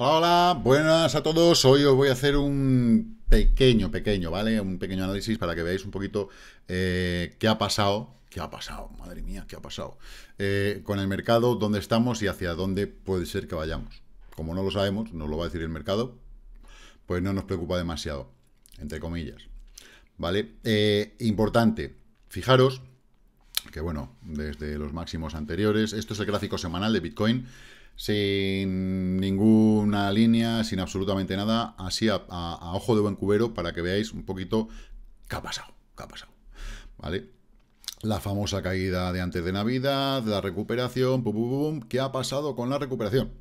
Hola, buenas a todos. Hoy os voy a hacer un pequeño, pequeño, ¿vale? Un pequeño análisis para que veáis un poquito eh, qué ha pasado. ¿Qué ha pasado? Madre mía, ¿qué ha pasado? Eh, con el mercado, dónde estamos y hacia dónde puede ser que vayamos. Como no lo sabemos, nos lo va a decir el mercado, pues no nos preocupa demasiado, entre comillas. ¿Vale? Eh, importante, fijaros que, bueno, desde los máximos anteriores, esto es el gráfico semanal de Bitcoin, sin ninguna línea, sin absolutamente nada, así a, ojo de buen cubero para que veáis un poquito qué ha pasado, qué ha pasado, ¿vale? La famosa caída de antes de Navidad, la recuperación, pum, ¿qué ha pasado con la recuperación?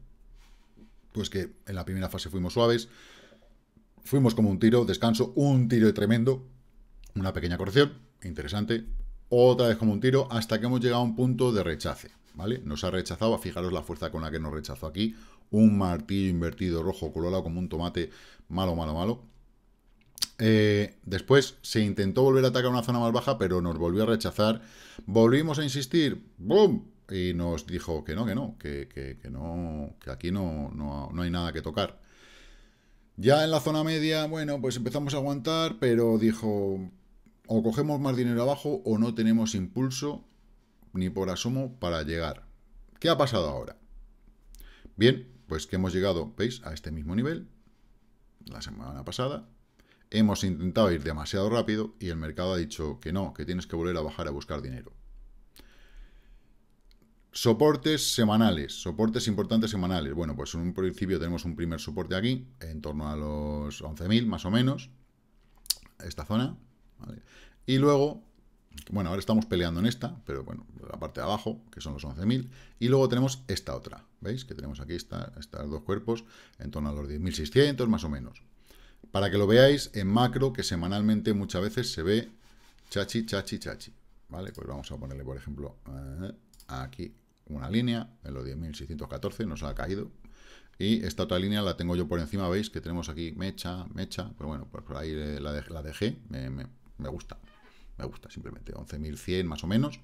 Pues que en la primera fase fuimos suaves, fuimos como un tiro, descanso, un tiro tremendo, una pequeña corrección, interesante, otra vez como un tiro, hasta que hemos llegado a un punto de rechace. Nos ha rechazado, fijaros la fuerza con la que nos rechazó aquí, un martillo invertido rojo colorado como un tomate, malo, malo, malo. Eh, después se intentó volver a atacar una zona más baja, pero nos volvió a rechazar. Volvimos a insistir, ¡Bum! Y nos dijo que no, que no, que, no, que aquí no, no, no hay nada que tocar. Ya en la zona media, bueno, pues empezamos a aguantar, pero dijo, o cogemos más dinero abajo o no tenemos impulso ni por asumo para llegar. ¿Qué ha pasado ahora? Bien, pues que hemos llegado, ¿veis? A este mismo nivel, la semana pasada. Hemos intentado ir demasiado rápido y el mercado ha dicho que no, que tienes que volver a bajar a buscar dinero. Soportes semanales, soportes importantes semanales. Bueno, pues en un principio tenemos un primer soporte aquí, en torno a los 11.000 más o menos, esta zona. Y luego bueno, ahora estamos peleando en esta, pero bueno, la parte de abajo, que son los 11.000. Y luego tenemos esta otra, ¿veis? Que tenemos aquí estos dos cuerpos en torno a los 10.600, más o menos. Para que lo veáis en macro, que semanalmente muchas veces se ve chachi, chachi, chachi. ¿Vale? Pues vamos a ponerle, por ejemplo, eh, aquí una línea, en los 10.614, nos ha caído. Y esta otra línea la tengo yo por encima, ¿veis? Que tenemos aquí mecha, mecha, pero pues bueno, pues por ahí eh, la, de la me gusta me gusta simplemente, 11.100 más o menos,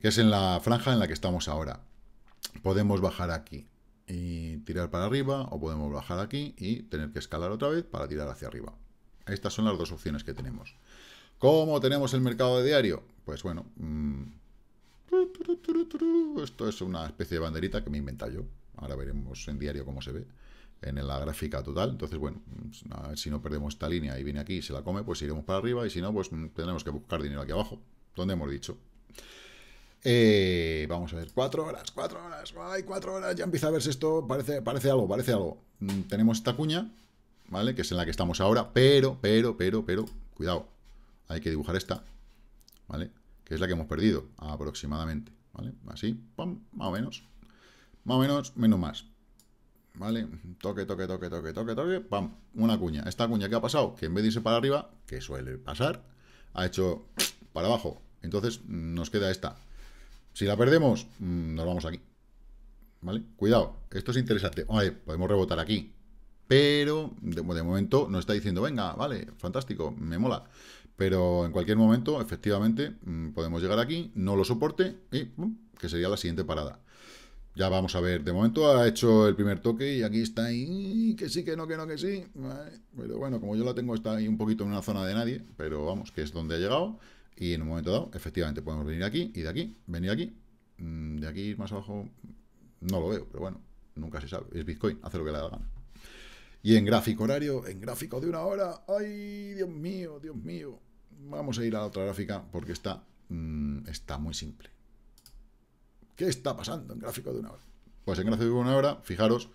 que es en la franja en la que estamos ahora. Podemos bajar aquí y tirar para arriba, o podemos bajar aquí y tener que escalar otra vez para tirar hacia arriba. Estas son las dos opciones que tenemos. ¿Cómo tenemos el mercado de diario? Pues bueno, mm, esto es una especie de banderita que me he inventado yo. Ahora veremos en diario cómo se ve en la gráfica total. Entonces, bueno, pues, si no perdemos esta línea y viene aquí y se la come, pues iremos para arriba y si no, pues tendremos que buscar dinero aquí abajo, donde hemos dicho. Eh, vamos a ver, cuatro horas, cuatro horas, ay, cuatro horas, ya empieza a verse esto, parece, parece algo, parece algo. Mm, tenemos esta cuña, ¿vale? Que es en la que estamos ahora, pero, pero, pero, pero, cuidado, hay que dibujar esta, ¿vale? Que es la que hemos perdido, aproximadamente, ¿vale? Así, más o menos, más o menos, menos más. ¿vale? Toque, toque, toque, toque, toque, toque, pam, una cuña. Esta cuña que ha pasado, que en vez de irse para arriba, que suele pasar, ha hecho para abajo. Entonces nos queda esta. Si la perdemos, mm, nos vamos aquí. ¿Vale? Cuidado, esto es interesante. podemos rebotar aquí. Pero de, momento no está diciendo, venga, vale, fantástico, me mola. Pero en cualquier momento, efectivamente, mm, podemos llegar aquí, no lo soporte y que sería la siguiente parada. Ya vamos a ver. De momento ha hecho el primer toque y aquí está ahí. Que sí, que no, que no, que sí. Pero bueno, como yo la tengo, está ahí un poquito en una zona de nadie. Pero vamos, que es donde ha llegado. Y en un momento dado, efectivamente, podemos venir aquí y de aquí, venir aquí. Mm, de aquí más abajo, no lo veo, pero bueno, nunca se sabe. Es Bitcoin, hace lo que le da la gana. Y en gráfico horario, en gráfico de una hora. ¡Ay, Dios mío, Dios mío! Vamos a ir a la otra gráfica porque está, mm, está muy simple. ¿Qué está pasando en gráfico de una hora? Pues en gráfico de una hora, fijaros,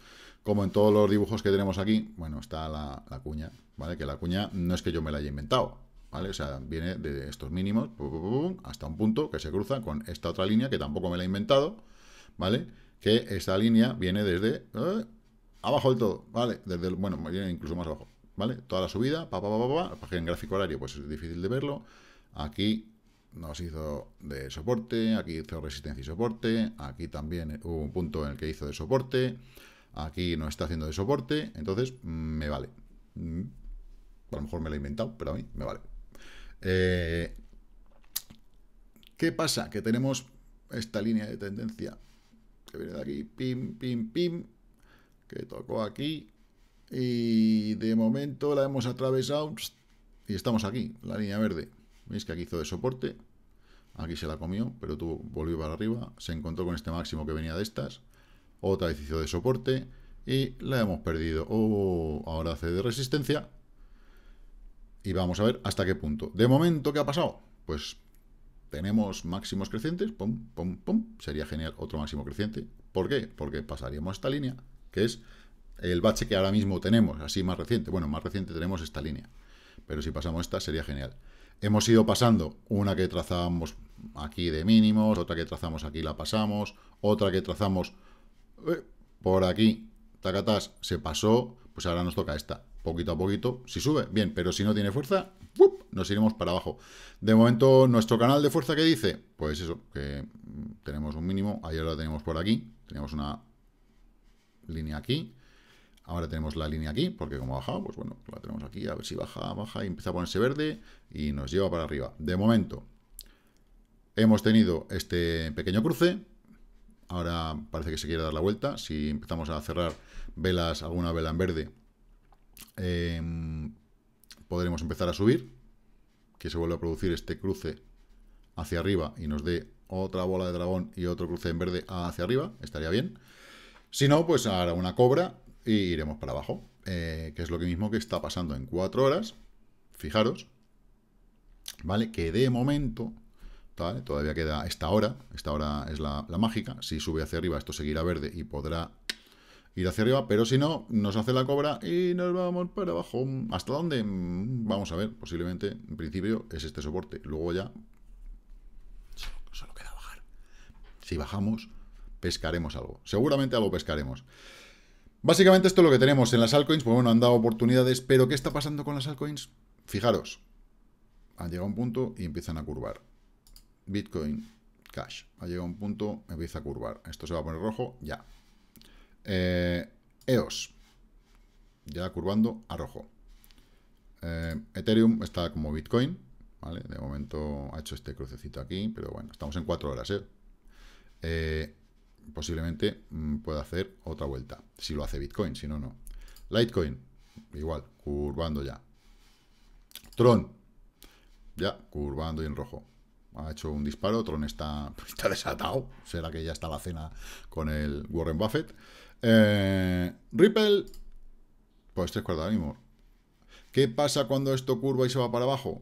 como en todos los dibujos que tenemos aquí, bueno, está la, cuña, ¿vale? Que la cuña no es que yo me la haya inventado, ¿vale? O sea, viene de estos mínimos hasta un punto que se cruza con esta otra línea que tampoco me la he inventado, ¿vale? Que esta línea viene desde eh, abajo del todo, ¿vale? Desde el, bueno, viene incluso más abajo, ¿vale? Toda la subida, pa, pa, pa, pa, pa, en gráfico horario, pues es difícil de verlo. Aquí nos hizo de soporte, aquí hizo resistencia y soporte, aquí también hubo un punto en el que hizo de soporte, aquí no está haciendo de soporte, entonces mm, me vale. Mm, a lo mejor me lo he inventado, pero a mí me vale. Eh, ¿Qué pasa? Que tenemos esta línea de tendencia que viene de aquí, pim, pim, pim, que tocó aquí, y de momento la hemos atravesado y estamos aquí, la línea verde. Veis que aquí hizo de soporte. Aquí se la comió, pero tuvo, volvió para arriba. Se encontró con este máximo que venía de estas. Otra vez hizo de soporte. Y la hemos perdido. Oh, ahora hace de resistencia. Y vamos a ver hasta qué punto. De momento, ¿qué ha pasado? Pues tenemos máximos crecientes. Sería genial otro máximo creciente. ¿Por qué? Porque pasaríamos esta línea, que es el bache que ahora mismo tenemos, así más reciente. Bueno, más reciente tenemos esta línea. Pero si pasamos esta, sería genial. Hemos ido pasando una que trazamos aquí de mínimos, otra que trazamos aquí la pasamos, otra que trazamos eh, por aquí, tacatás, se pasó, pues ahora nos toca esta. Poquito a poquito, si sube, bien, pero si no tiene fuerza, nos iremos para abajo. De momento, nuestro canal de fuerza, que dice? Pues eso, que tenemos un mínimo, ayer lo tenemos por aquí, tenemos una línea aquí, Ahora tenemos la línea aquí, porque como ha bajado, pues bueno, la tenemos aquí, a ver si baja, baja y empieza a ponerse verde y nos lleva para arriba. De momento, hemos tenido este pequeño cruce, ahora parece que se quiere dar la vuelta, si empezamos a cerrar velas, alguna vela en verde, em, podremos empezar a subir, que se vuelva a producir este cruce hacia arriba y nos dé otra bola de dragón y otro cruce en verde hacia arriba, estaría bien. Si no, pues ahora una cobra y iremos para abajo, eh, que es lo mismo que está pasando en cuatro horas, fijaros, ¿vale? Que de momento, ¿vale? todavía queda esta hora, esta hora es la, mágica, si sube hacia arriba esto seguirá verde y podrá ir hacia arriba, pero si no, nos hace la cobra y nos vamos para abajo. ¿Hasta dónde? Vamos a ver, posiblemente, en principio, es este soporte. Luego ya solo queda bajar. Si bajamos, pescaremos algo. Seguramente algo pescaremos. Básicamente esto es lo que tenemos en las altcoins, pues bueno, han dado oportunidades, pero ¿qué está pasando con las altcoins? Fijaros, han llegado a un punto y empiezan a curvar. Bitcoin, Cash, ha llegado a un punto, empieza a curvar. Esto se va a poner rojo, ya. Eh, EOS, ya curvando a rojo. Eh, Ethereum está como Bitcoin, ¿vale? De momento ha hecho este crucecito aquí, pero bueno, estamos en cuatro horas, ¿eh? eh posiblemente mm, pueda hacer otra vuelta, si lo hace Bitcoin, si no, no. Litecoin, igual, curvando ya. Tron, ya, curvando y en rojo. Ha hecho un disparo, Tron está, desatado, será que ya está la cena con el Warren Buffett. Eh, Ripple, pues tres cuartos de ánimo. ¿Qué pasa cuando esto curva y se va para abajo?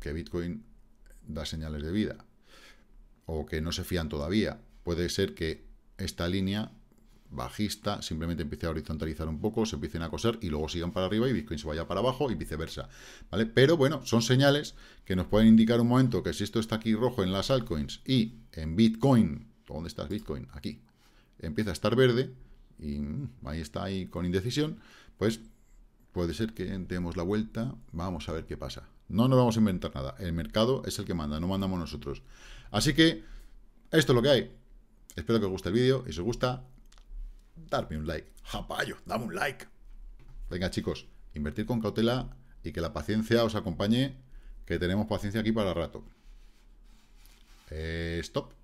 Que Bitcoin da señales de vida, o que no se fían todavía, puede ser que esta línea bajista simplemente empiece a horizontalizar un poco, se empiecen a coser y luego sigan para arriba y Bitcoin se vaya para abajo y viceversa, ¿vale? Pero bueno, son señales que nos pueden indicar un momento que si esto está aquí rojo en las altcoins y en Bitcoin, ¿dónde estás Bitcoin? Aquí, empieza a estar verde y mm, ahí está ahí con indecisión, pues puede ser que demos la vuelta, vamos a ver qué pasa. No nos vamos a inventar nada, el mercado es el que manda, no mandamos nosotros. Así que esto es lo que hay. Espero que os guste el vídeo y si os gusta, darme un like. Japayo, dame un like. Venga chicos, invertir con cautela y que la paciencia os acompañe, que tenemos paciencia aquí para rato. Eh, stop.